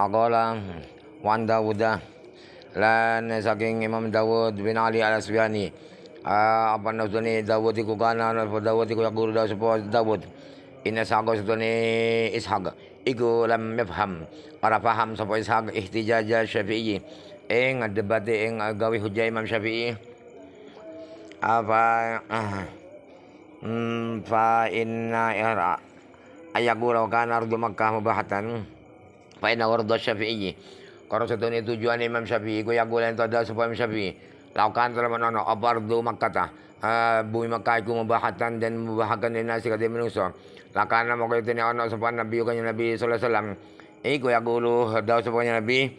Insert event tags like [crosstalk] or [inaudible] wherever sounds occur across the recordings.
Agola, wan Dawuda lan saking Imam Dawud bin Ali al-Asbihani ah, apa ni Dawud iku kana Dawud iku yaqulu Dawud sapa Dawud Ina sago ni Ishaq iku lam yafham Para paham sapa Ishaq ihtijaja Syafi'i ing debati ing gawi hujah Imam Syafi'i apa ah, hmm, fa inna ira Ayakura kan ardu makkah mubahatan fa inna warda syafi'i karena satu ini tujuan Imam Syafi'i ku yang lain tada supaya Imam Syafi'i lakukan telah menonok abardu makkata bumi Makkah iku mubahatan dan mubahakan dinasi kata menungso lakana moko itu ni anak supaya Nabi Nabi sallallahu alaihi wasallam iku gulu hada supaya Nabi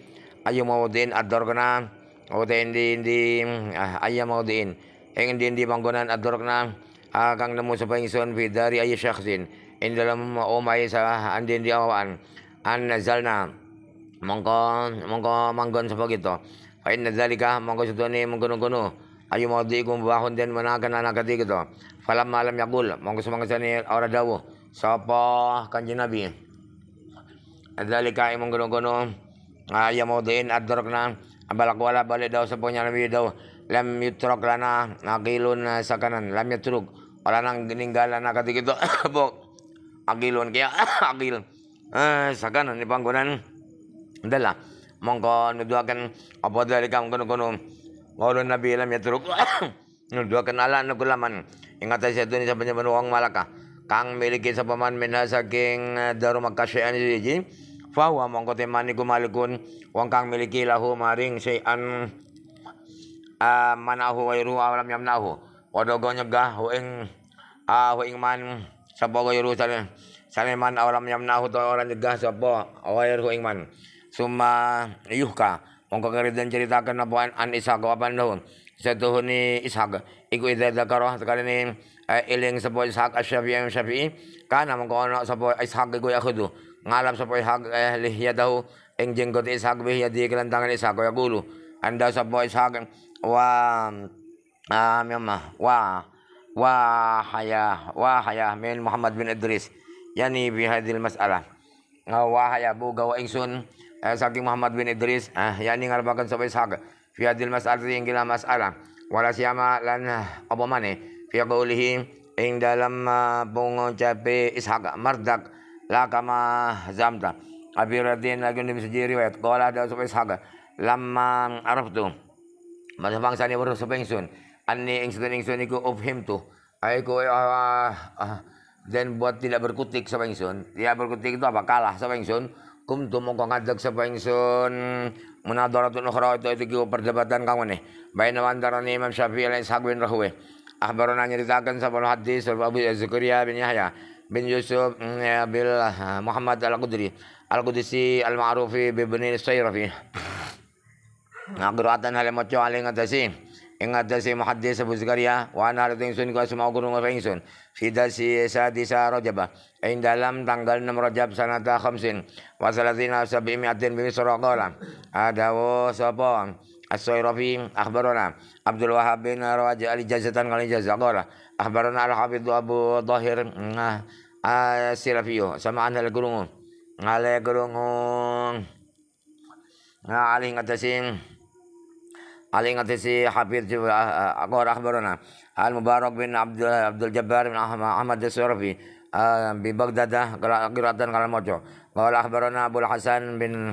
ayu maudin ador kena Oten di di mau maudin ing di di panggonan ador kena Akan nemu supaya Ngisun Fidari dari ayu syaksin ing dalam omahe sa andin di awan an nazalna mongko mongko manggon sapa kita fa inna zalika mongko sedone mongkon kono ayu kum bahun den menakan anak kati kita falam malam yaqul mongko sane ora dawuh sapa kanjeng nabi zalika mongkon kono ayu adrok adrakna balak wala balik daw sepunya nabi daw lam yutrok lana akilun sakanan lam yutrok, orang nang ninggalan anak kati kita bok akilun kia eh saganan ni panggonan dalla mongko nuduakan apa dalika mongko kono Qaulun Nabi lam yatruk [coughs] nuduakan ala nukulaman ing atas setu ni nyaman uang malaka kang miliki sapa man king saking eh, daru di siji fawa wa mongko temani kumalikun malikun wong kang miliki lahu maring sayan uh, ah, manahu wa yuru alam yamnahu padha go nyegah ing ah ing man sapa go yuru man awalam menahu to orang nyegah sapa awairu ku ingman suma yuhka mongko dan ceritakan apa an ishak apa ndahun satuhuni ishaq iku idza zakara sekalene eling eh, sapa ishaq asyafi'i syafi'i kana mongko ana sapa ishaq aku yakhudu ngalap sapa ishaq eh lihiyatahu ing jenggot ishak bih yadi kelan tangan ishak ya gulu anda sapa ishak wa ah memang wa wa hayah wa hayah min Muhammad bin Idris yani bihadil masalah ya bu gawa ingsun eh, saking Muhammad bin Idris ah yani ngarbakan sapa sag fi hadil masalah yang gila masalah wala siyama lan eh, apa mane fi qaulihi ing dalam eh, pengucape Ishaq mardak la kama zamta Abi Radin lagi nabi sejiri riwayat qala ada sopai sahaga Lama Arab tu Masa bangsa ni baru ingsun Ani ingsun ingsun iku ufhim tu Aiku uh, uh, dan buat tidak berkutik sapa ingsun ya berkutik itu apa kalah sapa ingsun kum tu mongko ngadeg sapa ingsun munadharatun ukhra itu itu perdebatan kang meneh wandara ni Imam Syafi'i lan Ishaq bin Rahwe akhbarana nyeritakeun sapa hadis sapa Abu Zakaria bin Yahya bin Yusuf mm, ya bil ah, Muhammad al-Qudri al-Qudsi al-Ma'rufi bi bani Sayrafi ngagruatan hale maca ale ngatasi ingadasi ngatasi muhaddis Abu Zakaria wa ana ratingsun ku asma guru ingsun fidasi sadisa rojabah in dalam tanggal 6 rojab sanata khamsin wa salatina sabi miatin bi misra qala adawu sapa as-sayrafi akhbarana Abdul Wahab bin Arwaj ah, Ali jazatan kali jazza qala akhbarana al hafidh Abu Dhahir as-Silafiyu sama anal gurung ngale gurung ngalih ngatasin Alinga tesi hafir juba ah, ah, agho rahbarana, al mubarak bin abdul abdul jabbar bin ahmad ahmad de sorfi, abbi ah, bagdadah giraatan kalamoto, al rahbarana abul hasan bin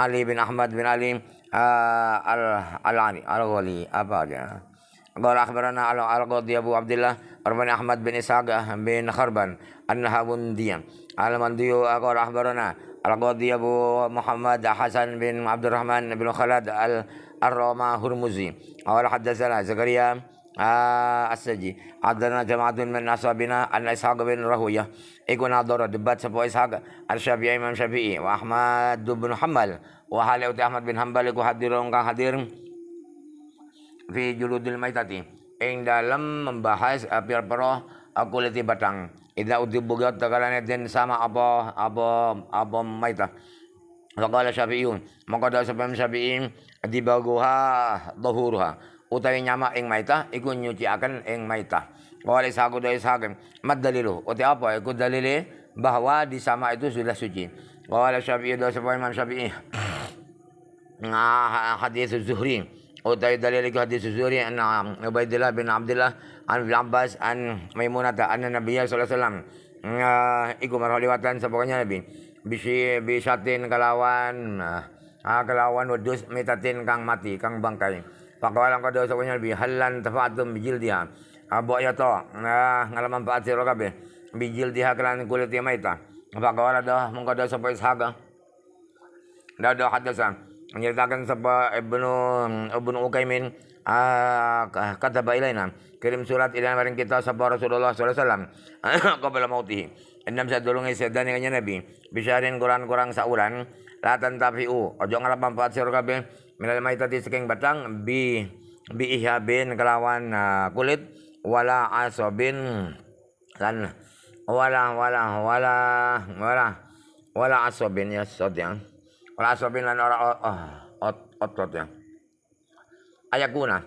ali bin ahmad bin ali al alami al ali apa aja ali ali al al ali ali abdullah ali ahmad bin ali bin ali ali ali ali ali ali ali ali al ali ali muhammad hasan bin abdul rahman bin ali ali Ar-Rama Hurmuzi Awal haddasana Zakaria As-Saji Adana jamaatun min nasabina Anna Ishaq bin Rahuya Ikun adara dibat sebuah Ishaq Ar-Shafi'i Shafi'i Wa Ahmad bin Hanbal Wa uti Ahmad bin Hanbal Iku hadir Ongkang hadir Fi juludil maithati Ing dalam membahas Apir peroh Aku batang Ida uti bugat Takalan edin sama Apa Apa Apa Maitah Wakala Shafi'i Maka da'asabim Shafi'i di baguha dohurha. utawi nyama ing maita iku akan ing maita Wali sagu dari sagem. Mad dalilu. Uti apa? iku dalile bahwa di sama itu sudah suci. Wala syafi'i dari sebuah imam syafi'i. Nah, hadis zuhri. Utai dalil itu hadis zuhri. Anna Ubaidillah bin Abdullah. An bin Abbas. An Maimunata. Anna Nabiya SAW. Nah, iku marhaliwatan sepokoknya Nabi. Bisi, bisatin kalawan. Nah. Ah kelawan wedus metatin kang mati kang bangkai pakawalan kada sakunya bi halan tafatum bijil dia abok ya to nah ngalaman manfaat sira kabeh bijil dia kelan kulit dia ya maita pakawala dah mengko dah sampai saga dah dah hadasan menyeritakan sapa ibnu ibnu Ukaimin ah kata bailaina kirim surat ila maring kita sapa Rasulullah sallallahu alaihi wasallam [coughs] qabla mautih enam sadulunge sedane kanya nabi bisarin kurang-kurang sauran la tantafiu ojo ngarep manfaat sira kabeh minal maitati saking batang bi bi ihabin kelawan uh, kulit wala asobin lan wala wala wala wala wala asobin ya sod ya wala asobin lan ora oh, ot otot ya ayakuna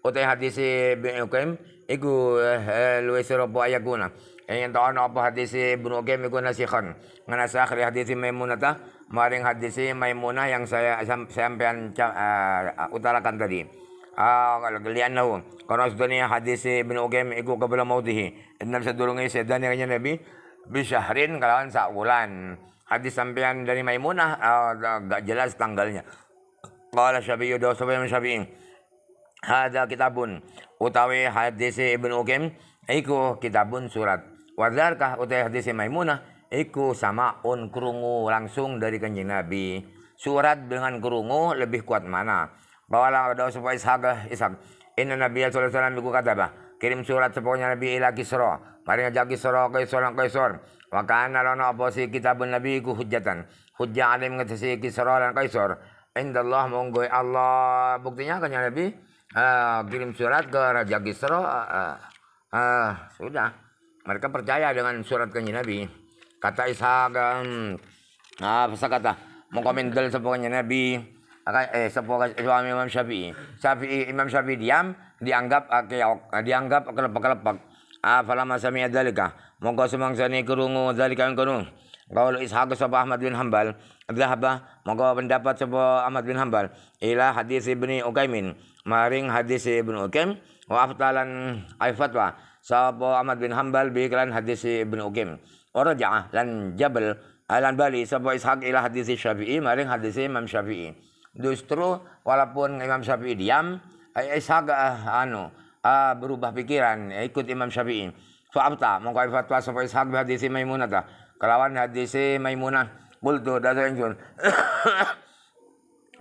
utai hadis bin ukaim iku eh, eh, luwes sira ayakuna tahu apa hadisi Ibnu Uqaim iku nasikhan. Nganasakh akhir hadisi Maimunah maring hadisi Maimunah yang saya sampean eh, utarakan tadi. Ah, Liannahu karena sedani hadis Ibnu Uqaim iku qabla mautihi. Enam sadurunge sedani kanya Nabi bisyahrin kalawan sak ulan Hadis sampean dari Maimunah enggak ah, jelas tanggalnya. Qala Syafi'i dawu sabay Syafi'i. Hada kitabun utawi hadisi Ibnu Uqaim iku kitabun surat Wadzarkah utai hadis Maimunah iku samaun krungu langsung dari kanjeng Nabi. Surat dengan krungu lebih kuat mana? Qala ada supaya Ishaq eh, Ishaq Inna Nabi sallallahu alaihi wasallam kata apa kirim surat sepunya Nabi ila Kisra. Mari ngajak Kisra Kaisar Kaisar. Wa kana lana apa si kitabun Nabi ku hujjatan. Hujjah alim ngatasi Kisra dan Kaisar. Indallah monggo Allah buktinya kan Nabi uh, kirim surat ke Raja Kisra uh, uh, uh, sudah mereka percaya dengan surat kanji Nabi kata Ishak nah hmm, apa kata mau komentar sebuah kanji Nabi eh sepuh suami Imam Syafi'i Syafi'i Imam Syafi'i diam dianggap ah, keok ah, dianggap kelepak-kelepak ah adalika? mau kau semang sani kerungu yang kerungu kalau Ishak sepuh Ahmad bin Hambal mau kau pendapat sepuh Ahmad bin Hambal ila hadis ibni Ukaimin maring hadis Ibnu Ukaim wa aftalan ay fatwa sapa Ahmad bin Hambal bi iklan hadis Ibnu Uqim waraja'ah lan jabal alan bali sapa Ishaq ila hadis Syafi'i maring hadis Imam Syafi'i justru walaupun Imam Syafi'i diam eh, Ishaq eh, anu uh, berubah pikiran ikut Imam Syafi'i fa'abta mongko fatwa sapa Ishaq bi hadis Maimunah kelawan hadis Maimunah qultu dasar ingsun [coughs]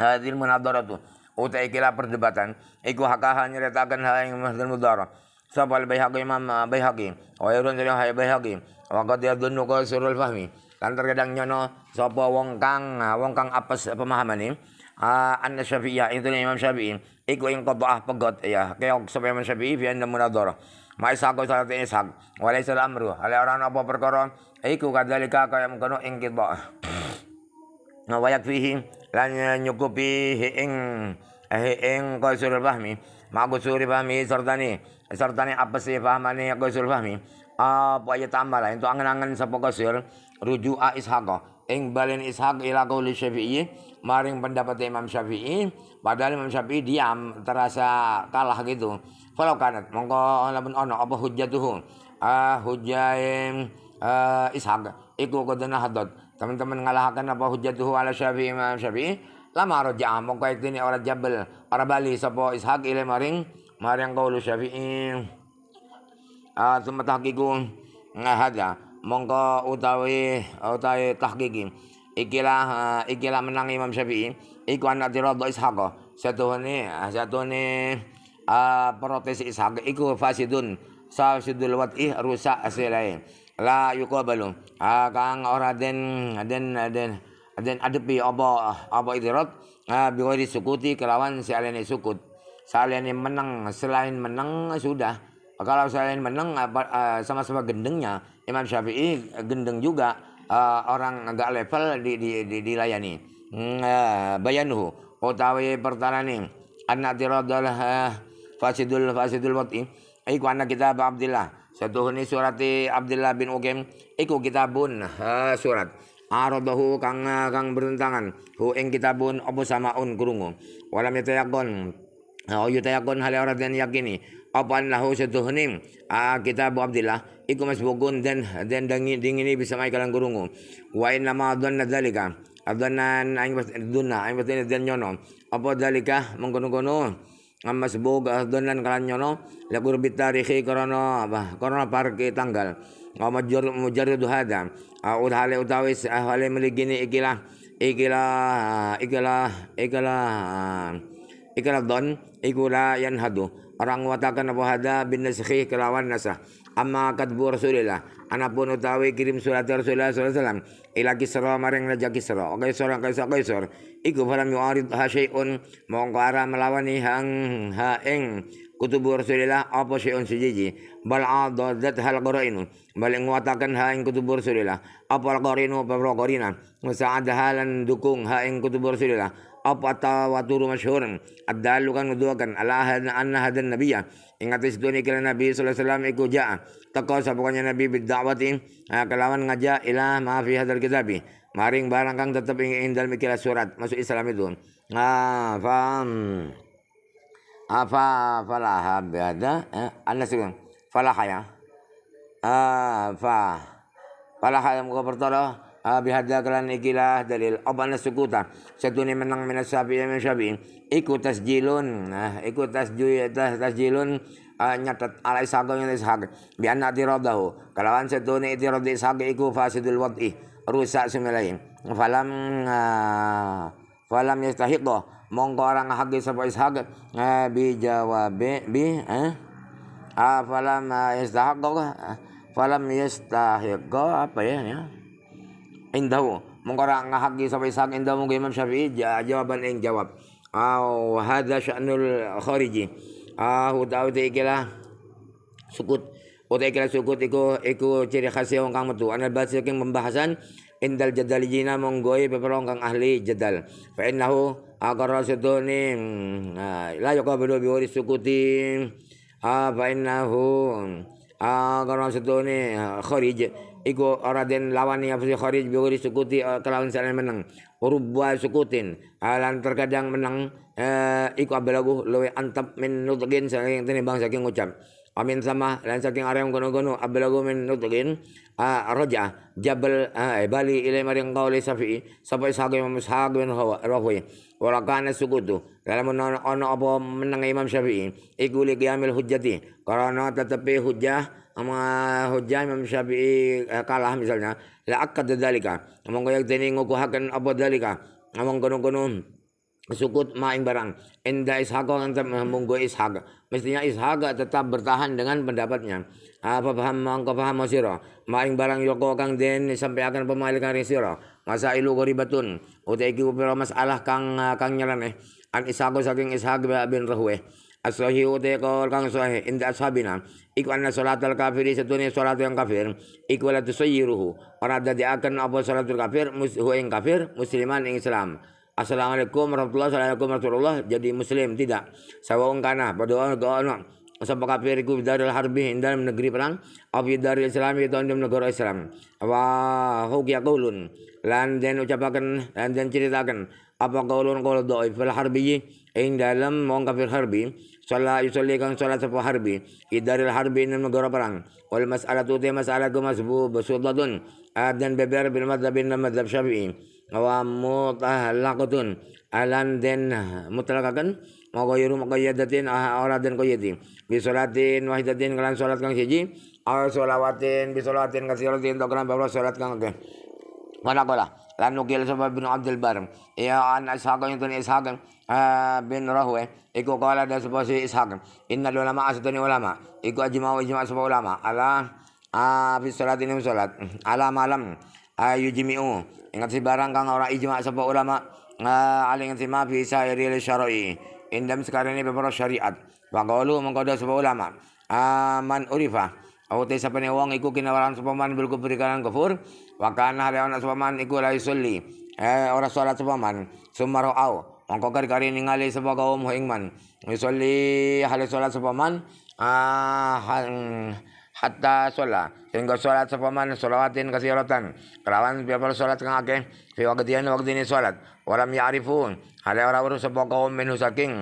hadil munadaratu utai kira perdebatan iku hakaha nyeritakan hal yang mahdan mudarat sabal bayhagi Imam eh, Baihaqi wa yurun dari hayy Baihaqi wa qad yadunnu qasurul fahmi kan terkadang nyono sapa wong kang eh, wong kang apes ini uh, ah, anna syafi'iyah itu Imam Syafi'i iku ing qadaah pegot ya keok sapa Imam Syafi'i fi anna munadhara ma isaqo salat isaq wa laysa amru ala orang apa perkara iku kadzalika kaya mengkono ing qadaah wayak fihi lan nyukupi ing eh, ing qasurul fahmi ma qasurul fahmi serta serta apa sertane apese pahmane Qasul Fahmi apa tambah lah itu angen-angen sapa Qasul ruju'a Ishaqa ing balen Ishaq ila qauli Syafi'i maring pendapat Imam Syafi'i padahal Imam Syafi'i diam terasa kalah gitu kalau kanat mongko lamun ono apa hujjatuhu ah hujjah ah, uh, Ishaq iku kodena hadot teman-teman ngalahkan apa hujjatuhu ala Syafi'i Imam Syafi'i lama jam mongko ini orang jabel orang bali sapa Ishaq ila maring Mariang kaulu Syafi'i. Ah summa tahqiqun ngahada mongko utawi utawi tahqiqi ikilah ah, ikilah menang Imam Syafi'i iku anak satu ini ah, satu ini uh, ah, protes Ishaq iku fasidun fasidul ih rusak asilai la yuqabalu ah kang ora den den den den adepi apa apa idirat ah biwari sukuti kelawan si alene sukut Saliannya menang, selain menang sudah. Kalau selain menang eh, sama-sama gendengnya, Imam Syafi'i eh, gendeng juga eh, orang agak level di, di, di, dilayani. Mm, bayanuhu, utawi pertalani, anak tiradal fasidul fasidul wati. Iku anak kita Abdillah. Satu ini surati Abdullah bin Ukem Iku bun surat. Aradahu kang kang bertentangan. Hu ing kitabun opo un kurungu. Walam yatayaqqan au oh, yutayakun hale orang dan yakini apa lahu setuhnim ah kita bu Abdillah. iku masbukun dan dan dangi dingini bisa mai kalang gurungu wa nama ma dhanna dzalika adhanan aing pas dunna aing pas dan nyono apa dzalika mengkono-kono amma sebog adhanan kalang nyono la qurbi tarikhi karena apa karena parke tanggal majur mujarrad hada aul ah, hale utawi ah, hale meligini ikilah ikilah ikilah ikilah ikra don ikula yan hadu orang watakan apa hada bin nasikhi kelawan nasah amma katbu rasulillah anapun utawi kirim surat rasulullah sallallahu alaihi wasallam ila kisra maring raja kisra oke sora kaisar kaisar iku falam yuarid ha syai'un mongko ara melawani hang ha ing kutubu rasulillah apa syai'un sejiji bal adadat hal qarainu bal nguatakan ha ing kutubu rasulillah apa al qarainu apa musaad halan dukung ha ing kutubu rasulillah apa tawatur masyhur adalu kan nuduakan ala anna hadan Nabiya. ingat sedune kira nabi sallallahu alaihi wasallam iku jaa teko nabi bidda'wati kelawan ngaja ila ma fi hadal kitabi maring barang kang tetep ing indal surat masuk Islam itu ah fam apa falaha bihada eh, anda falaha ya apa falaha yang muka pertolong Abi hadza kalan ikilah dalil obana sukuta satu ni menang minas sapi min sapi iku tasjilun nah iku tas tasjilun uh, eh, nyatat alai ishaq yang ishaq bi anna tiradahu kalawan satu ni tirad ishaq iku fasidul wati rusak semelain falam uh, falam yastahiqah mongko orang hak sapa ishaq uh, bi jawab bi eh ah falam yastahiqah falam yastahiqah apa ya, ya? indahu mengkora ngahaki sampai Sang indahu ke Imam Syafi'i jawaban eng jawab au hadza sya'nul khariji au utawi ikilah sukut utawi kira sukut iku iku ciri khas wong kang metu anal basil king pembahasan indal jadal jina monggoi peperong kang ahli jadal fa innahu agar rasuduni mm, la yaqabulu bi wari sukuti fa innahu agar rasuduni kharij iku ora den lawani fi kharij bi ghairi sukuti eh, kelawan sanen menang rubba sukutin alan terkadang menang eh, iku abalagu luwe antap min nutgin saking tene bang saking ucap amin sama lan saking arem gono-gono abelagu min nutgin raja jabal eh, bali ila maring qauli safi sampai sahab imam sahab bin rawi wala kana sukutu dalam ono apa menang imam syafi'i iku li qiyamil hujjati karena tetapi hujjah ama hujan memisabi sabi eh, kalah misalnya la akad dalika among yak dini ngukuhaken apa dalika among gunung-gunung sukut maing barang inda ishaga antam munggo ishaga, mestinya ishaga tetap bertahan dengan pendapatnya apa paham mangko paham sira maing barang yoko kang den sampai akan pemalik kang sira masailu goribatun uta iki masalah kang kang nyeleneh an ishaga saking ishaq bin rahweh aslahi uta kang sahih inda sabina iku anna salatul kafiri setune salat yang kafir iku la tusayyiruhu ora akan apa salatul kafir mushu yang kafir musliman yang Islam Assalamualaikum warahmatullahi wabarakatuh warahmatullah jadi muslim tidak sawa kana padha ana Sapa kafir iku dari harbi dalam negeri perang Aw dari islam itu dalam negara islam Wa hukiyakulun Lan den ucapakan Lan den ceritakan Apa kaulun kaulun do'i Fil harbiyi ing dalam wong kafir harbi sholat yusolli kang sholat sapa harbi idaril harbi nang negara perang wal mas'alatu masalah gumas masbu basudadun adan beber bil madzhab bin madzhab syafi'i wa mutahallaqatun alan den mutlaqakan maka yuru maka yadatin ah, ora den koyati bi sholatin wahidatin kan sholat kang siji aw sholawatin bi sholatin siji to kelan babla sholat kang akeh mana kola. Lan nukil sebab bin Abdul Bar. Ya an ashaqan itu ishaqan. Ah, bin Rahwe eh. iku kala da sapa si Ishaq innal ulama asdani ulama iku ajma ijma sapa ulama ala a ah, fi salat ini salat ala malam ayu ah, jimiu ingat si barang kang ora ijma sapa ulama ala ingat si ma fi sairi syar'i indam sekarang ini beberapa syariat Waqalu mengkoda sebuah ulama aman urifa Aku teh sapa ne wong iku kinawaran sapa man bil perikanan kufur Wakana hari hare ana ikut man suli la yusolli eh ora sholat sapa man sumarau maka kari-kari ningali sapa kaum hingman. man. Yusolli hal salat sapa man hatta sholat sehingga sholat sepaman sholawatin kasiratan kelawan biarpun sholat kang akeh fi waktian waktu ni sholat walam ya'rifun hale ora urus sapa kaum menu saking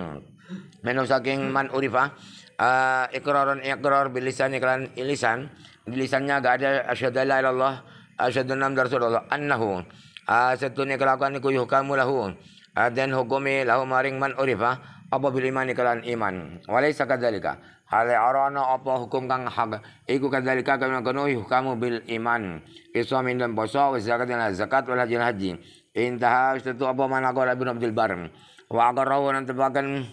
menu saking man urifa uh, ah, ikraron ikror bilisan iklan ilisan bilisannya gak ada asyhadu la ilallah asyhadu anna rasulullah annahu uh, ah, satune kelakuan iku yuhkamu lahu den hukumi lahu maring man urifa apa bil iman kelan iman walaisa kadzalika Hale arana apa hukum kang hak iku kadzalika kang kono hukamu bil iman iswa min dan poso zakat dan zakat wal haji haji intaha istatu apa man qala bin abdul bar wa aqarrahu nan tebakan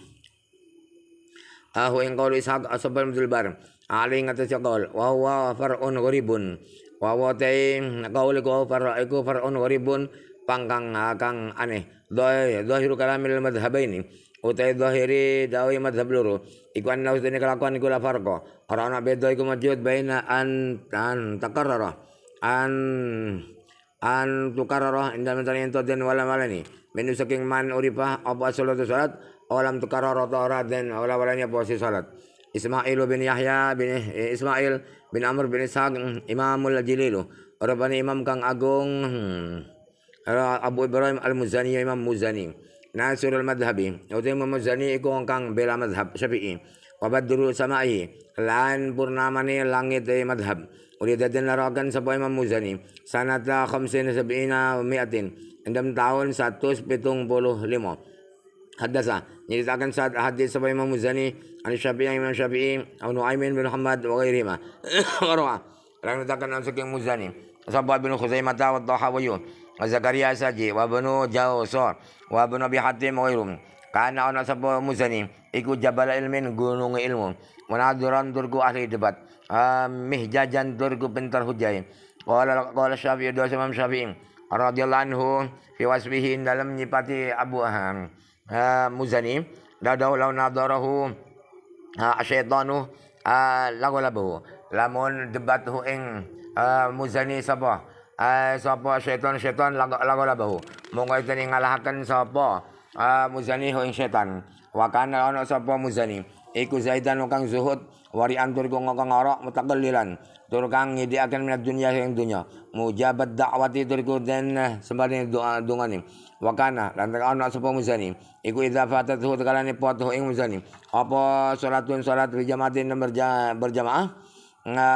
ahu ing qauli ishaq asbab abdul bar ali ngatasi cokol. wa huwa far'un ghoribun. wa wa ta'in qauli faru iku far'un ghoribun. pangkang kang aneh zahir kalamil ini utai zahiri dawi madhab loro iku anna usdene kelakuan iku la farqa ora ana beda iku majud baina an an takarrara an an tukarrara indal mentari ento den wala malani min saking man uripa apa salat salat olam tukarrara ta ora den wala walani apa salat Ismail bin Yahya bin eh, Ismail bin Amr bin Ishaq Imamul jililu Rabbani Imam Kang Agung hmm. Abu Ibrahim Al-Muzani Imam Muzani Nasir Al-Madhhabi Uzaim Muzani iku wong kang bela madhab Syafi'i wa badru samai lan purnamane langit e madhab Ulidatin larakan sapa Imam Muzani sanata 75 miatin endam tahun 175 حدثه نريد سعد حديث سبع إمام مزني عن الشافعي إمام الشافعي أو نعيم بن محمد وغيرهما وروى لكن ذكر نفسك مزني صبا بن خزيمة والضحى ويوم Zakaria saja wa banu Jausor wa banu Abi Hatim ghairum karena ana sapa Muzani iku jabal ilmin gunung ilmu munadiran turku ahli debat jajan turku pintar hujai qala qala Syafi'i dua Imam Syafi'i radhiyallahu anhu fi wasfihi dalam nyipati Abu Aham Muzani dadau law nadarahu lagola lagolabu lamun debat ing Muzani sapa Eh, sopo setan setan lagola bahu monggo itu ngalahaken sapa eh, muzani ho ing setan wakana kana ana muzani iku zaidan kang zuhud wari antur kang orok ora mutaqallilan tur kang akan minat dunia yang dunia. mujabat dakwati tur den eh, sembari doa dungan wa Wakana lantak ono sopo muzani iku idza fatatuhu kalane pot ing muzani apa salatun salat berjamaatin berjamaah berjamaah nga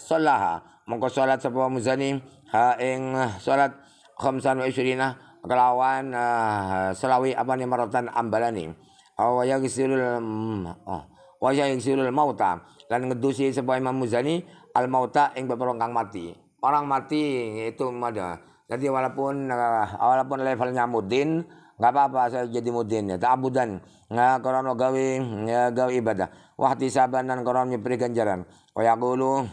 solaha mongko solat sopo muzani ha ing eh, salat khamsan wa isrina kelawan uh, selawi apa nih marotan ambalani wa wajah yang silul mauta dan ngedusi sebuah Imam Muzani al mauta ing beberapa kang mati orang mati itu ada jadi walaupun uh, walaupun levelnya mudin nggak apa-apa saya jadi mudin ya ta'abudan nah karena gawe gawe ibadah wahtisaban dan karena nyepri ganjaran wa yaqulu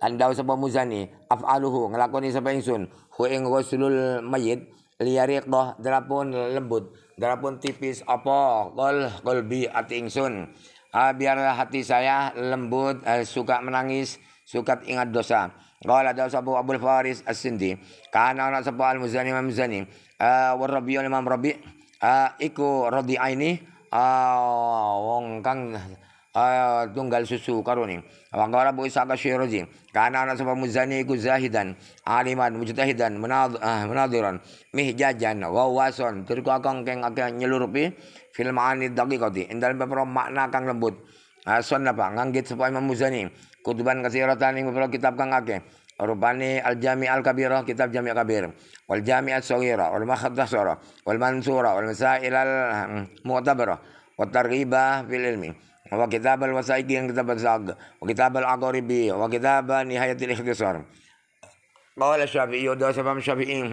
Andau sapa Muzani af'aluhu nglakoni sapa ingsun hu ing ghuslul mayit doh darapun lembut darapun tipis apa kol kolbi ati ingsun biar biarlah hati saya lembut suka menangis suka ingat dosa Qala da sabu abul Faris As-Sindi kana ana sapa Al-Muzani Imam Muzani uh, wa Rabi Imam Rabi iku rodi aini, wong kang tunggal susu Karuni وقال أبو إسحاق الشيرازي كان أنس muzani kuzahidan animan عالما مجتهدا مناظرا مهجاجا وواسا terku akang keng akang nyelurupi film ani daqiqati indal beberapa makna kang lembut ason ah, apa nganggit sapa Imam Muzani kutuban kasiratan ing beberapa kitab kang akeh Rubani al-Jami al-Kabirah kitab Jami al-Kabir wal Jami al-Saghira wal Mahdhasara wal Mansura wal Masail al-Mu'tabara hmm, wa targhibah fil ilmi wa kitab al wasaiki yang kitab zag wa kitab al aqaribi wa kitab nihayat al ikhtisar qala syafi'i wa dawsam syafi'i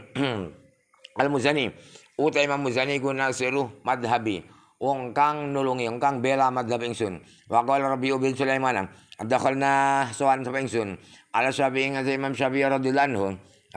[clears throat] al muzani uta imam muzani ku madhabi wong kang nulungi wong kang bela madhab ingsun wa qala rabi'u bin sulaiman dakhalna sowan sapa ingsun ala syafi'i ngat imam syafi'i radhiyallahu anhu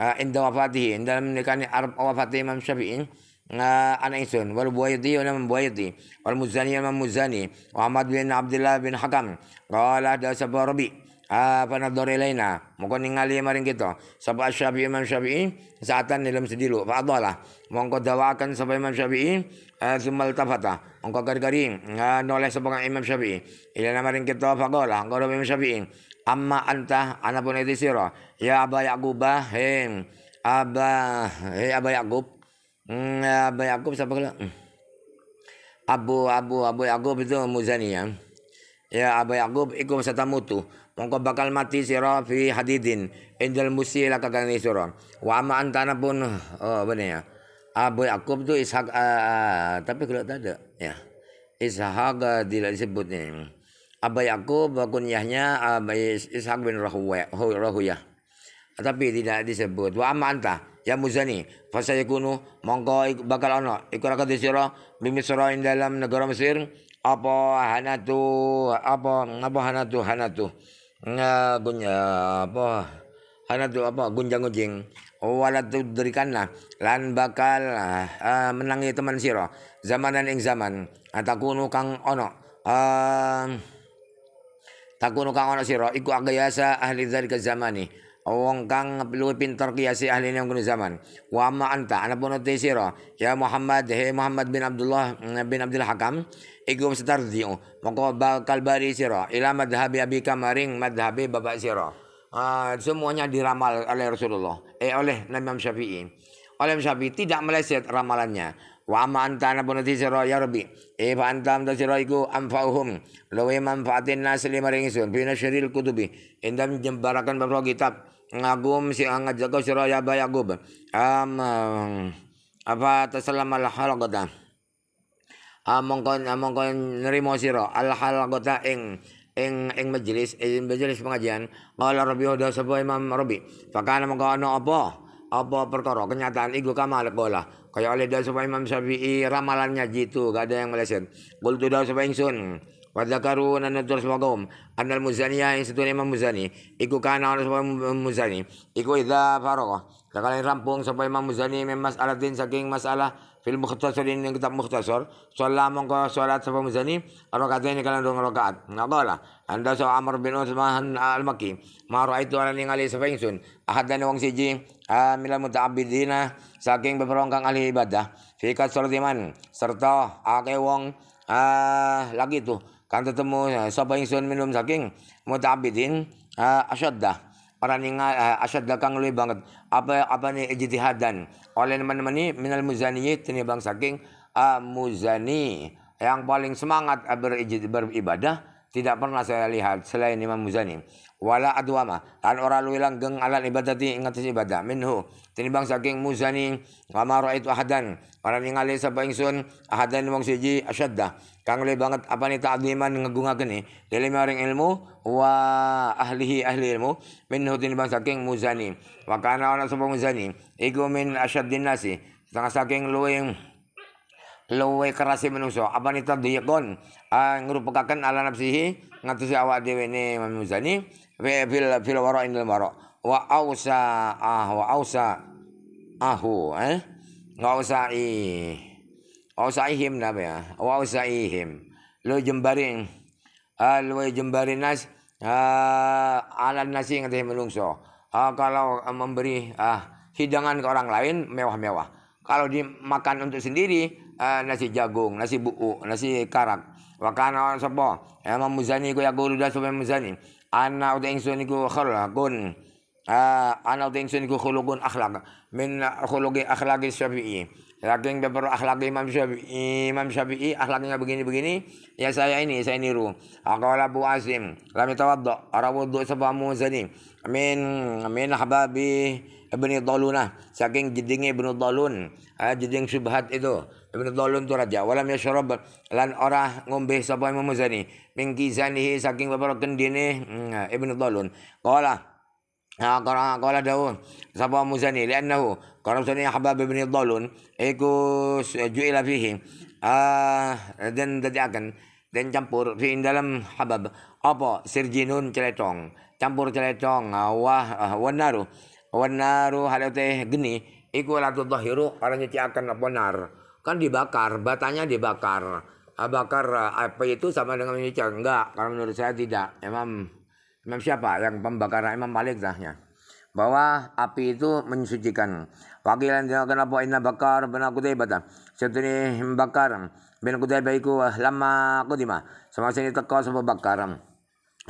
ah, inda wafatihi inda menikani arab wafat imam syafi'i عن nah, wal والبويضي wala بويضي والمزني wal Muzani وعمد Muzani bin الله Abdullah bin Hakam ada sebuah Rabi apa nador ilaina mongko ningali maring kita sapa Syafi'i Imam Syafi'i saatan dalam sedilu fa lah, mongko dawakan sapa Imam Syafi'i eh, sumal tafata mongko gari-gari eh, noleh sapa Imam Syafi'i ilaina maring kita faqala engko Imam Syafi'i amma anta ana pun sira ya Aba Yaquba he Aba he Aba Yaqub Abu Yaakob siapa kalau Abu Abu Abu Yaakob itu Muzani ya. Ya Abu ikut serta mutu mongko bakal mati sirah fi hadidin indal musi lakakani sira. Wa ama antana pun oh benar ya. Abu Yaakob itu Ishak uh, tapi kalau tak ada ya. Ishak uh, tidak disebut ini. Abu Yakub kunyahnya Abu Ishak bin ya Ah, tapi tidak disebut wa amma anta ya muzani sayakunu mongko bakal ono iku raka sira bimisra ing dalam negara Mesir apa hanatu apa apa hanatu hanatu gunya apa hanatu apa gunjang gunjing walatu lah lan bakal ah, menangi teman sira zamanan ing zaman atakunu kang ono uh, takunu kang ono ah, siro iku agayasa ahli zaman zamani wong kang luwih pinter si ahli nang kuno zaman wa ma anta ana pun sira ya Muhammad he Muhammad bin Abdullah eh, bin Abdul Hakam iku setardiu Moko bakal bari sira ila madhhabi abi kamaring madhhabi bapak sira Ah semuanya diramal oleh Rasulullah eh oleh Nabi Syafi'i oleh Syafi'i tidak meleset ramalannya wa mantana punati sira ya rabbi e eh, pantam ta sira iku amfauhum lawe manfaatin nas li maring sun bina syaril kutubi endam jembarakan beberapa kitab ngagum si jago sira ya bayagub am apa tasalamal kon amongkon amongkon nerimo sira al halqata ing ing ing majelis ing majelis pengajian qala rabbi huda sapa imam rabbi fakana mangko ana apa apa perkara kenyataan iku kama bola kaya oleh dah supaya Imam Syafi'i ramalannya gitu gak ada yang meleset tu dah supaya insun wajah dzakaru nan terus wagum anal muzaniya yang satu Imam Muzani iku kana oleh supaya Muzani iku idza faragha kalau rampung supaya Imam Muzani memas aladin saking masalah film mukhtasar ini yang kitab mukhtasar sholat mongko sholat supaya Muzani rakaat ini kalian dong rakaat nggak boleh anda so Amr bin Uthman al-Maki. itu orang yang alis sa Ahad dan wong siji muta Abidina saking beperongkang ahli ibadah fi kasratiman serta ake wong ah lagi tu, kan ketemu eh, so ingsun minum saking muta abidin ah, asyaddah orang yang eh, asyaddah kang lebih banget apa apa ni ijtihadan oleh teman-teman ni minal muzaniyyi tini bang saking ah, muzani yang paling semangat eh, beribadah tidak pernah saya lihat selain Imam Muzani wala adwama lan ora luwi geng ala ibadati ingat atas ibadah minhu tinimbang saking Muzani ma raitu ahadan para ningali sapa ingsun ahadan wong siji asyadda kang le banget apa ni ta'dhiman ni dele maring ilmu wa ahlihi ahli ilmu minhu tinimbang saking Muzani wa kana ana sapa Muzani iku min asyaddin nasi saking luwing luwe kerasi menungso apa nita iya, kon uh, ah, ngerupakakan ala nafsihi ngatusi awak dewi ini Imam Muzani fil fil waro indal waro wa ausa ah wa ausa ahu eh wa ausa i ihim napa ya wa ihim lu jembarin uh, eh, lu jembarin nas uh, ala nasi ngatusi menungso uh, kalau uh, memberi uh, hidangan ke orang lain mewah-mewah kalau dimakan untuk sendiri uh, nasi jagung, nasi buku, nasi karak. Wa kana sapa? emang ya, Muzani ku ya da sapa Muzani. Ana uta ingsun iku khalaqun. Uh, ana uta ingsun iku khuluqun akhlak min khuluqi akhlaqi Syafi'i. Lakin beberapa akhlak Imam Syafi'i, Imam Syafi'i akhlaknya begini-begini, ya saya ini, saya niru. Aku Abu Asim, lam tawaddu, ara wudu sebab Muzani. Amin min hababi Ibnu Dalunah saking jedinge Ibnu Dalun ah jeding subhat itu Ibnu Dalun tu raja walam yashrab lan ora ngombe sapa Imam Muzani Mingki kizanihi saking beberapa kendine hmm, Ibnu Dalun qala Qala qala dawu sapa Muzani li'annahu qala Muzani Habab bin Dalun iku eh, ju'ila fihi ah dan dadiakan dan campur di dalam Habab apa sirjinun celetong campur celecong ah, wah ah, wanaru wanaru hal teh geni iku ratu dhahiru orang nyuci akan benar kan dibakar batanya dibakar ah, bakar apa itu sama dengan menyuci enggak kalau menurut saya tidak emang Imam siapa yang pembakaran Imam Malik dahnya, bahwa api itu mensucikan wakilan dia kenapa inna bakar bin aku taibata setuni bakar bin aku taibaiku lama aku timah semasa ini teka sebab bakaran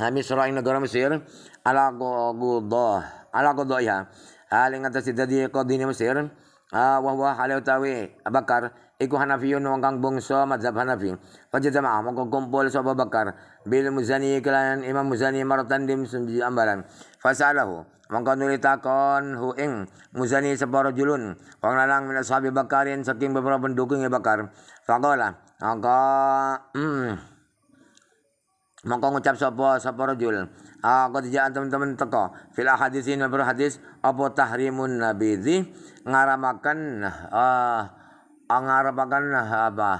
Hami suraing negara Mesir ala gudah ala gudaiha hal ing atas tadi qadine Mesir wah wah hal utawi Bakar iku Hanafiyun wong kang bangsa mazhab Hanafi fajama'a mongko kumpul sapa Bakar bil Muzani iklan Imam Muzani maratan dim sunji ambaran fasalahu mongko nuli takon hu ing Muzani sapa julun wong lanang min ashabi Bakarin saking beberapa pendukungnya Bakar faqala mongko hmm mongko ngucap sapa sapa rajul ah kejadian teman-teman teko filah hadis ini hadis apa tahrimun nabidhi ngaramakan uh, ngaramakan apa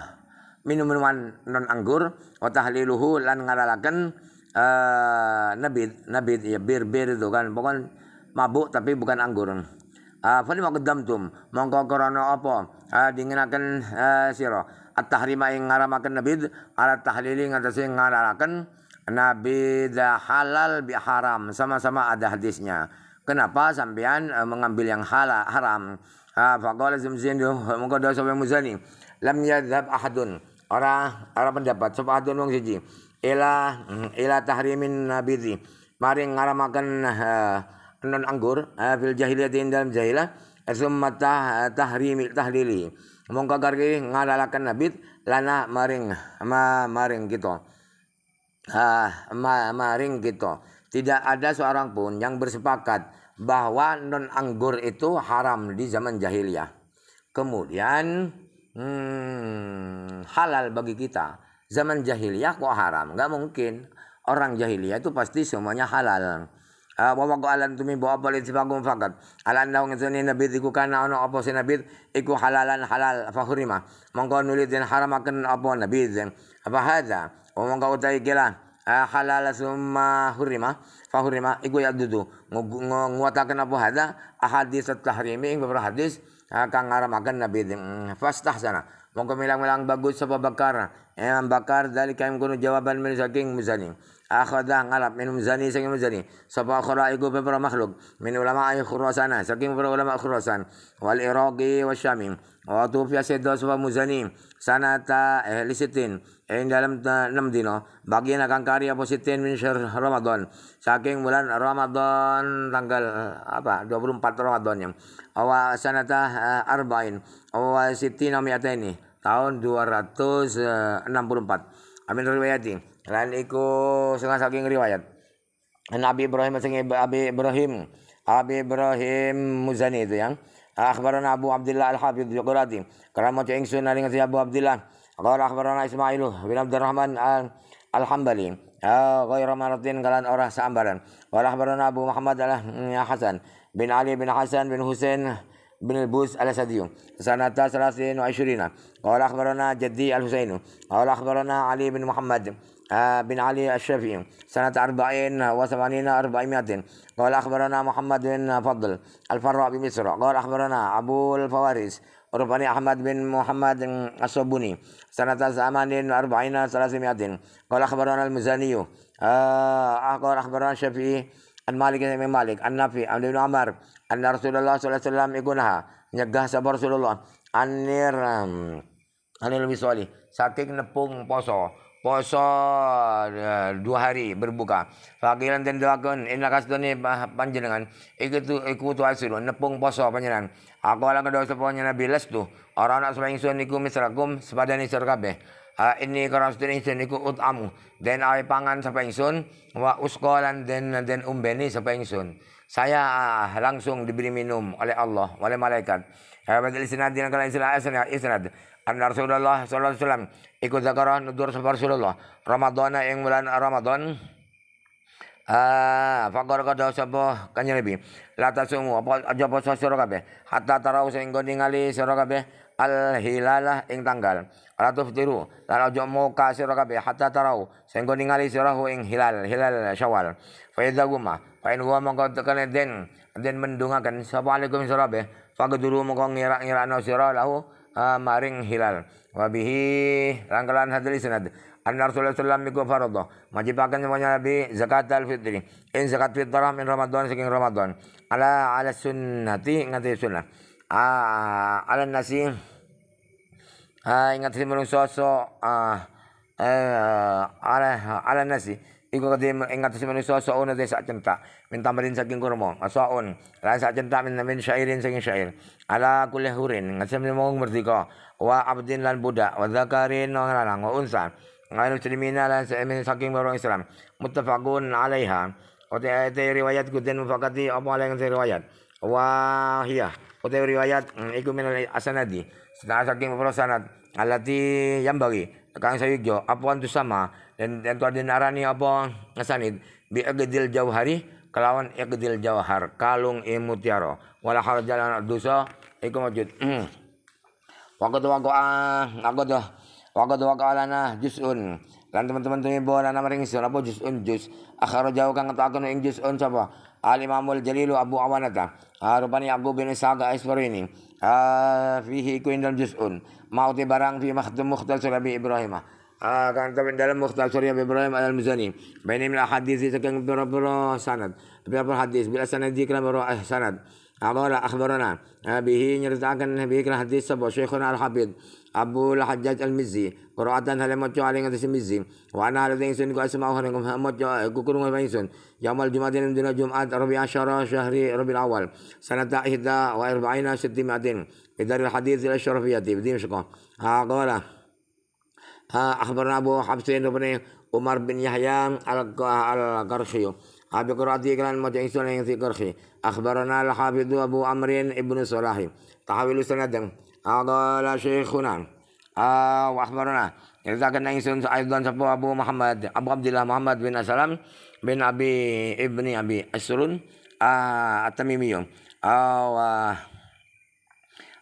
minum-minuman non anggur wa tahliluhu lan ngaralakan uh, ah, nabid nabid ya bir bir itu kan bukan mabuk tapi bukan anggur ah uh, fani makedam tum mongko krana apa uh, akan uh, sira at-tahrima ing ngaramaken nabid ala tahlili ngatasi ngararaken nabid halal bi haram sama-sama ada hadisnya kenapa sampean uh, eh, mengambil yang halal haram ah faqala zumzin monggo dosa muzani lam yadhhab ahadun ora ora pendapat sapa ahadun wong siji ila mm, ila tahrimin nabidi mari ngaramaken uh, non anggur uh, fil jahiliyah dalam jahilah summa tahrimi tahlili mongko kargi ngalalakan nabit lana maring ma maring gitu ah ma maring gitu tidak ada seorang pun yang bersepakat bahwa non anggur itu haram di zaman jahiliyah kemudian hmm, halal bagi kita zaman jahiliyah kok haram nggak mungkin orang jahiliyah itu pasti semuanya halal Ah, wa waqa alan tumi bawa bali sifagum fakat alan nau ngesuni nabi diku kana ono apa sin nabi iku halalan halal fa hurima mongko nuli den haramaken apa nabi den apa hadza wa mongko utai kila ah, halal summa hurima fa hurima iku ya dudu nguwataken apa hadza ahadits tahrimi ing beberapa hadis ah, kang ngaramaken nabi den mm, sana mongko milang-milang bagus sapa bakar eh bakar dari yang kuno jawaban min saking misalnya akhada ngalap minum zani saking zani sapa khara iku pepera makhluk min ulama ay khurasana saking para ulama khurasan wal iraqi syamim wa fi sedda sapa muzani sanata ahli sitin ing dalam 6 eh, dina bagian akan karya positin min syahr ramadan saking bulan ramadan tanggal eh, apa 24 ramadan yang awa sanata eh, arba'in awa sitina mi'ataini tahun 264 amin riwayati Lan iku sing saking riwayat. Nabi Ibrahim sing Abi Ibrahim, Abi Ibrahim Muzani itu yang akhbarana Abu Abdullah Al-Hafidz Juqrati. Karena maca ingsun ning Abu Abdullah. Qala akhbarana Ismail bin Abdurrahman Al-Hambali. Ghairu maratin kalan ora sambaran. Wala akhbarana Abu Muhammad Al-Hasan bin Ali bin Hasan bin Husain بن البوس الأسدي سنة تسعة وعشرين قال Jaddi Al الحسين قال أخبرنا Ali bin Muhammad آه، بن علي الشافعي سنة أربعين و أربعمائة قال أخبرنا محمد بن فضل الفراء بمصر قال أخبرنا أبو الفوارس ربني أحمد بن محمد الصبوني سنة ثمانين وأربعين ثلاثمائة قال أخبرنا المزاني آه قال أخبرنا الشافعي عن مالك بن مالك عن نافع عن ابن عمر أن رسول الله صلى الله عليه وسلم يقولها رسول الله Rasulullah نير anil miswali saking nepung poso poso eh, dua hari berbuka. Fakiran dan dilakukan inna kasdoni eh, panjenengan ikutu ikutu asiru nepung poso panjenengan. Aku alang kedua sepuluhnya nabi les tuh orang anak sebaik sun iku misrakum sepadan sur kabeh. ini sudah insun iku utamu dan awi pangan sapa insun. wa uskolan dan dan umbeni sapa insun. saya ah, langsung diberi minum oleh Allah oleh malaikat Habadil isnad dinakan isnad isnad karena Rasulullah sallallahu alaihi wasallam ikut zakarah nudur sebar Rasulullah Ramadhan yang bulan Ramadhan. Ah, fakor kada sapa kanya lebih. Lata sumu apa aja sah surah kabe. Hatta tarau sing ningali surah kabe. al hilalah ing tanggal. fitiru. Lalu lan mau kasih surah kabe. hatta tarau sing ningali sira ing hilal, hilal Syawal. Fa idza guma, fa in den den mendungaken sapa surah sira kabeh. Faqduru mongko ngira nasi surah lahu uh, maring hilal wabihi rangkalan hadil isnad anna Rasulullah sallallahu alaihi wasallam majibakan semuanya Nabi zakat al-fitri in zakat fitrah min Ramadan saking Ramadan ala ala sunnati ngati ya sunnah ah ala nasi uh, ingat si menungso so uh, ah, eh, ala ala nasi iku kadhe engat si manusa saun ada sak centak minta marin saking kurma ah, saun la sak centak min min syairin saking syair ala kulli hurin ngatasi mung merdeka wa abdin lan budak wa zakarin orang lanang wa unsa ngayon muslimina lan saking orang Islam muttafaqun alaiha Ote riwayat kuden mufakati apa yang riwayat wa hiya utawi riwayat mm, iku min asanadi setelah saking para alati yang bagi kang sayugyo apa antu sama dan dan tuan dinarani apa ngasanid bi agdil jauhari kelawan agdil jauhar kalung imutiaro wala harjalan dosa iku wajud hmm. waktu waktu ah aku tuh waktu waktu alana jusun lan teman-teman tumibo alana maring sun apa jusun jus akhara jauh kang ngetakeun ing jusun sapa alimamul imamul jalilu abu awanata harupani ah, abu bin isaq ini Ah, fihi ku dalam juz'un. Mau ti barang fi makhdum mukhtal surah bi Ibrahim. Ah, kan ta dalam mukhtal surah bi Ibrahim al muzani. Bainam la hadis sakang berapa sanad. Berapa hadis bila sanad dikra berapa sanad. Qala akhbarana. Bihi nyeritakan bihi hadis sebuah syekhuna al habid أبو الحجاج المزي قراءة هل مجو علينا دش مزي وأنا هل ذين سن أسمع هل مجو كوكرون وينسون يوم الجمعة دين جمعة ربيع عشر شهر ربيع الأول سنة إحدى وأربعين ستمائة بدار الحديث الشرفية بدمشق قال أخبرنا أبو حبسين بن عمر بن يحيى القرشي أبي قراءة كلام مجو إنسان قرشي أخبرنا الحافظ أبو عمرو بن صلاح تحويل سندا Aqdala Syekhuna Ah wa akhbarana Irtakan na'isun su'aydan sapu Abu Muhammad Abu Abdullah Muhammad bin Asalam Bin Abi Ibni Abi Asrun Ah At-Tamimiyu ah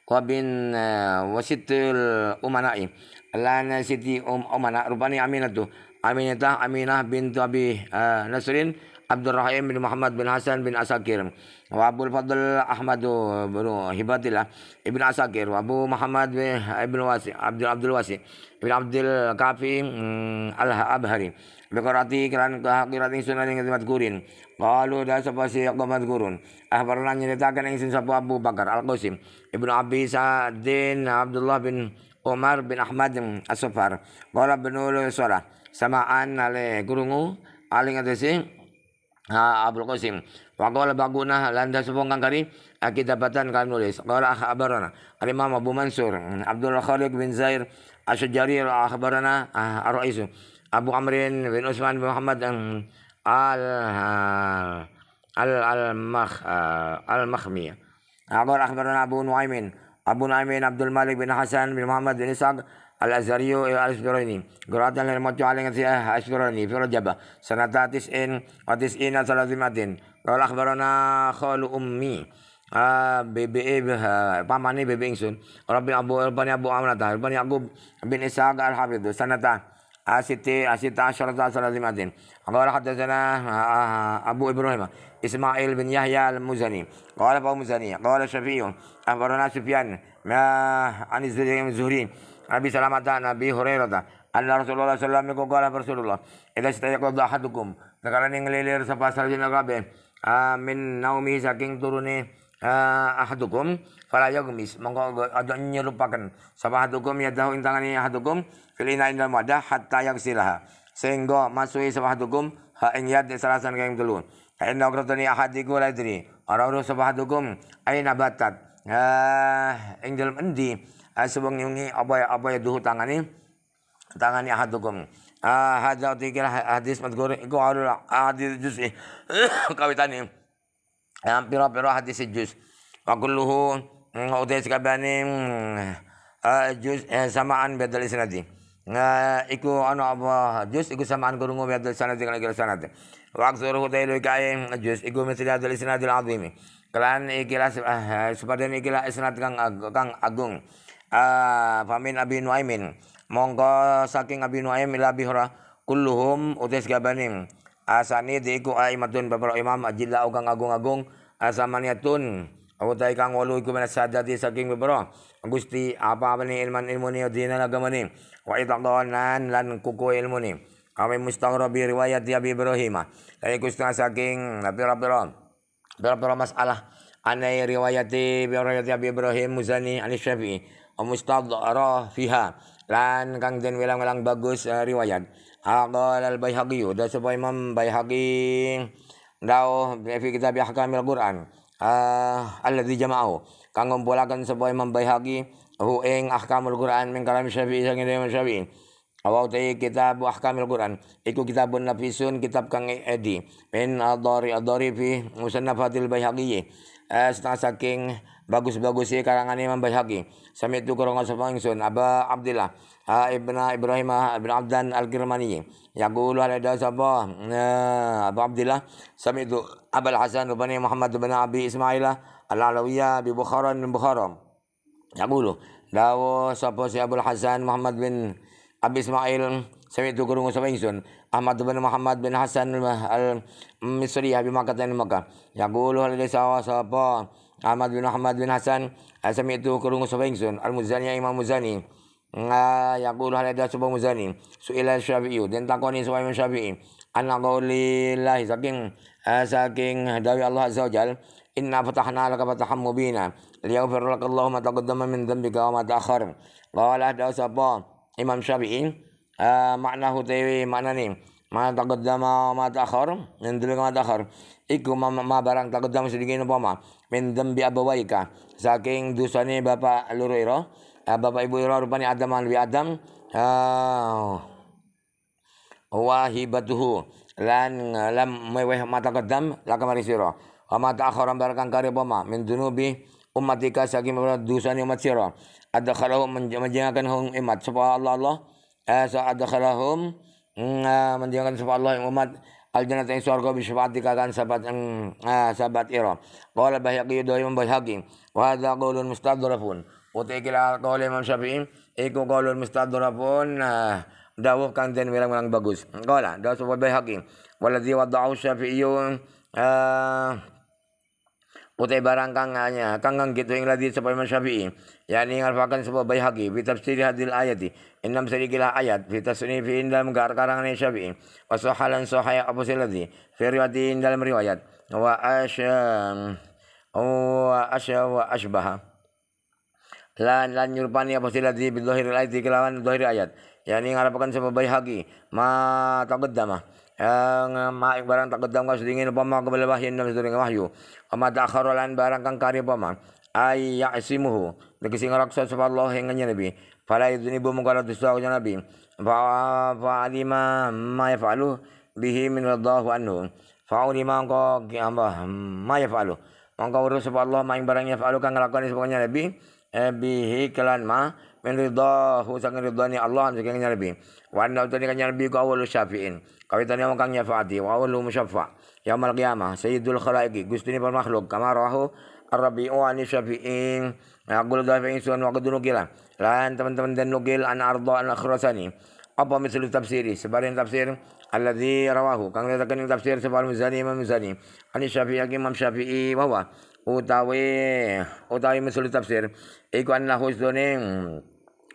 Wa bin eh, Wasitul Umana'i Lana Siti Um Umana Rupani Aminatu Aminatah Aminah bintu Abi eh, Nasrin Abdul Abdurrahim bin Muhammad bin Hasan bin Asakir wa Abu Fadl Ahmad bin Hibatillah Ibn Asakir wa Abu Muhammad bin Ibn Wasi Abdul Abdul Wasi bin Abdul Kafi mm, Al Abhari Bekorati keran yang ingsun yang ing kurin. Kalau dah sebab si Ahmad Gurun. pernah nyeritakan ingsun sebab Abu Bakar Al Qasim Ibnu Abi Sa'din Abdullah bin Omar bin Ahmad bin sufar Kalau bin Ulu Surah. Samaan ale gurungu aling atasi Abdul Qasim. Wa qala baguna landa sepong kang kari akitabatan kan nulis. Qala akhbarana Al Imam Abu Mansur Abdul Khaliq bin Zair asyjari jari akhbarana ah, Ar-Rais Abu Amrin bin Utsman bin Muhammad al al al makh al makhmi. Qala akhbarana Abu Nuaimin Abu Nuaimin Abdul Malik bin Hasan bin Muhammad bin Isa. الأزهري الأشبراني قراءة للموت على فيها أشبراني في رجب سنة تسعين وتسعين ثلاثمائة قال أخبرنا خال أمي بي pamane bebe ingsun Rabbi Abu Rabbi Abu Amrata Rabbi Yaqub bin Ishaq al-Hafidh sanata asiti asita asharata salatimatin qala hadathana Abu Ibrahim Ismail bin Yahya al-Muzani qala Abu Muzani qala Shafi'i akhbarana Sufyan ma an az-Zuhri Nabi Salamata Nabi Hurairah Anna Rasulullah sallallahu alaihi wasallam Rasulullah ila istayaqadha ahadukum sakala ning lilir sapa sarjana kabe amin naumi saking turune eh, ahadukum fala yagmis monggo ada nyerupaken sapa ahadukum yadahu ing tangane ahadukum kelina ina indal madah hatta silaha. sehingga masui sapa ahadukum ha ing yad salasan kang telu Inna ukratani ahadiku ladri. Orang-orang sebahadukum. Aina batat. Uh, ing dalem endi sewengi apa apa duhu tangani tangani ahadukum hadza tikir hadis madkur iku alul hadis juz'i [coughs] kawitani Piro piro hadis juz makuluhu kulluhu mm, utai jus mm, eh, juz eh, samaan badal isnadi eh, iku ano apa juz iku samaan kurungu badal sanad kala kira sanad wa aksaruhu dailu kaya juz iku misli hadal isnadil azimi kelan ikilah seperti ikilah isnad kang kang agung ah famin abi nuaimin mongko saking abi nuaim ila bi kulluhum utis gabanim asani diiku aimatun beberapa imam ajilla ugang agung-agung asamaniatun Awtai kang walu iku menas di saking beberapa Gusti apa apa ni ilman ilmu ni dina agama ni. Wa itaqanan lan kuku ilmu ni. Kami robi riwayat Abi Ibrahim. Dari Gusti saking tapi nah, pira rapi pira masalah anai riwayati bi riwayat Abi Ibrahim Muzani anis Syafi'i mustadharah fiha lan kang den welang-welang bagus uh, riwayat aqal al baihaqi da supaya imam baihaqi dau fi kitab Al quran uh, alladzi jama'u kang ngumpulaken supaya imam baihaqi hu ing ahkamul quran min kalam syafi'i sang imam syafi'i Awau tei kitab ahkamil Quran iku kitabun nafisun kitab kang edi min adori adori fi musnah fatil uh, eh, setengah saking bagus-bagus ya karangan Imam Baihaqi. Sami itu kurang sapa ingsun Aba Abdullah Ibnu Ibrahim Ibnu Abdan Al-Kirmani. Yaqulu ala da sapa nah, Aba Abdullah sami itu Abul Hasan bin Muhammad bin Abi Ismailah. Al-Alawiyah bi Bukhara min Bukhara. Yaqulu dawo sapa si Abul Hasan Muhammad bin Abi Ismail sami itu kurang sapa ingsun Ahmad bin Muhammad bin Hasan al-Misri bi Makkah Makkah. Yaqulu ala da sapa Ahmad bin Ahmad bin Hasan asami ah, itu kerungu sapa ingsun al Muzani ya Imam Muzani ah, yaqulu hal ada sapa Muzani suila Syafi'i dan takoni sapa Imam Syafi'i anna qaulillahi saking ah, saking dawi Allah azza wajal inna fatahna laka fatahan mubina liyaghfir laka Allahumma taqaddama min dhanbika wa ma ta'akhkhar qala ada sapa Imam Syafi'i maknahu tewi ni ma taqaddama wa ma ta'akhkhar min dhanbika wa ma ta'akhkhar iku ma barang taqaddama sedikit apa ma min dzambi abawaika saking dusani bapak loro ira eh, bapak ibu ira rupane adam lan adam eh, hibatuhu lan lam meweh mata kedam lakamari sira wa mata akhiran barakan kare poma min dunubi ummatika saking dusane umat sira adkhalahum menjengakan hum imat sebab Allah Allah eh sa adkhalahum mm, eh, menjengakan sebab Allah umat aljannata ing swarga bi syafaati kakan sahabat eng ah sahabat ira qala bahyaqi doi imam bahyaqi wa hadza qawlun mustadrafun utekil qawli imam syafi'i iku qawlun mustadrafun ah, dawuh kang den wirang-wirang bagus qala dawuh sapa bahyaqi waladzi wada'u syafi'i ah putai barang kangannya anya gitu yang lagi sampai Imam Syafi'i. Yani ngalfakan sebuah haki, fi tafsir hadil ayati. seri gila ayat fi suni fi'in dalam gar karangan Syafi'i. pasoh sohaya apa sih lagi, fi dalam riwayat. Wa asyam wa asya wa asbaha. Lan lan yurpani apa sih lagi dhahiril ayati kelawan dhahir ayat. Yani ngalfakan sebuah haki, ma damah. Eh, maik barang takut ka sedingin upama kebelabahin dalam sedingin wahyu Kama tak karolan barang kang kari upama ay ya'simuhu tegese ngraksa sapa Allah ing nabi fala yudnibu mungkara ujian nabi fa fa alima ma yafalu bihi min radhahu anhu fa alima ko apa ma yafalu mangka urus sapa Allah maing barangnya falu kang lakukan sapa nabi eh, bihi kelan ma min ridahu sangen ridani Allah saking nabi Wanda anna utani kan nabi kau syafi'in Kawitan niya kang nyafaati wa awal musyaffa yaum al qiyamah sayyidul khalaiqi gusto ni makhluk kama rawahu ar-rabi'u an syafi'in yaqul dafi'in sunan wa qadunu kila lain teman-teman dan nukil an arda an akhrasani apa misal tafsiri sebarin tafsir alladhi rawahu kang dikatakan tafsir sebal muzani imam muzani an syafi'i imam syafi'i wa huwa utawi utawi misal tafsir iku an lahu sunan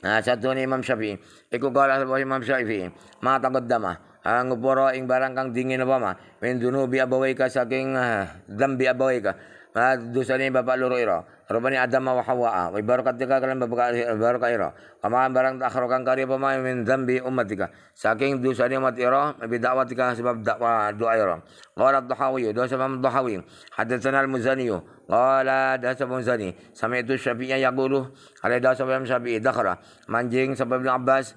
satu ni imam syafi'i iku qala imam syafi'i ma taqaddama Ah, ngeporo ing barang kang dingin apa mah min dunubi abawaika saking ah, dzambi abawaika dosane bapak loro ira Rupani Adam wa Hawa ah. wa kalam bapak barakah ira kamaan barang takhrokan kari apa mah min dambi ummatika saking dosane umat ira bi dakwatika sebab dakwah doa ira qala dhahawi dosa mam dhahawi hadatsana al muzani Qala dasab muzani sami itu syafi'iyah yaqulu ala mam syafi'i dakhra manjing sebab Abbas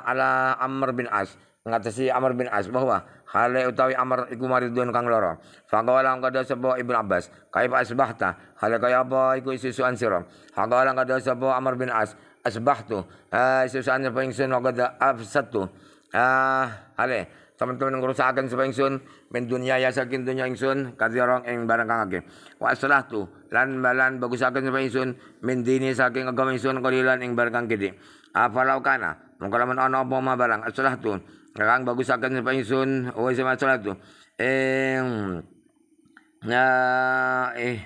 ala Amr bin As ngatasi Amr bin As bahwa hale utawi Amr iku maridun kang lara. Faqala kada sebuah Ibnu Abbas, kaif asbahta? Hale kaya apa iku isusuan sira? Faqala kada sebuah Amr bin As, asbahtu. Ah isusuan sapa ingsun kada afsatu. Ah hale teman-teman ngerusakan sapa ingsun min dunia ya sakin dunya ingsun kadirong ing barang kang akeh. Wa lan balan bagusaken sapa ingsun min dini saking agama ingsun kalilan ing barang kang gede. Afalau kana Mengkalaman lamun ana apa ma barang Kang bagus akan sampai sun. Oh sama sholat tu. Ya, eh, nah, eh,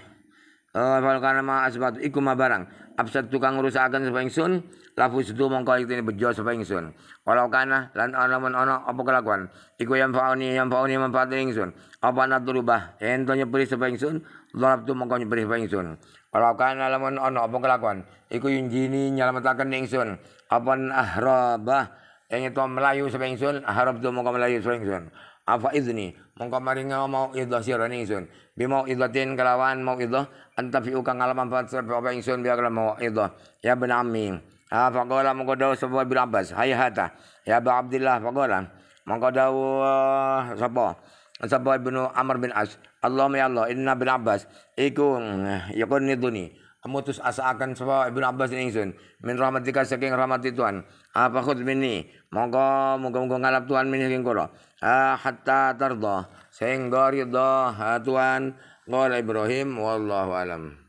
oh, kalau karena ma asbat mah barang. Absat tukang akan sampai sun. Lafu itu mongko itu ini bejo sampai sun. Kalau kana lan ana men apa kelakuan. Iku yang fauni yang fauni manfaat ingsun. Apa naturubah ento nyeperi sampai sun. Dolap tu mongko nyeperi sampai sun. Kalau kana lamun ono. apa kelakuan. Iku yunjini nyalamatakan ningsun. Apa ahrabah yang itu melayu sapa sun harap tu mongko melayu sapa sun apa izni mongko maringa mau idhah sira sun Bimau idhatin kelawan mau anta fi ukang alam manfaat sapa ingsun biar mau idah Ya ben apa Ha faqala mongko dawuh sapa Ibnu Abbas hayhata. Ya Abu Abdullah gola mongko dawuh sapa sapa Ibnu Amr bin As. allah ya Allah inna bin Abbas iku eh, yakun niduni. Amutus asa akan sebab ibn Abbas sun min rahmatika saking rahmat Tuhan apa kut bini moga moga moga ngalap tuan minni saking kula hatta tarda sehingga ridha tuan qala Ibrahim wallahu alam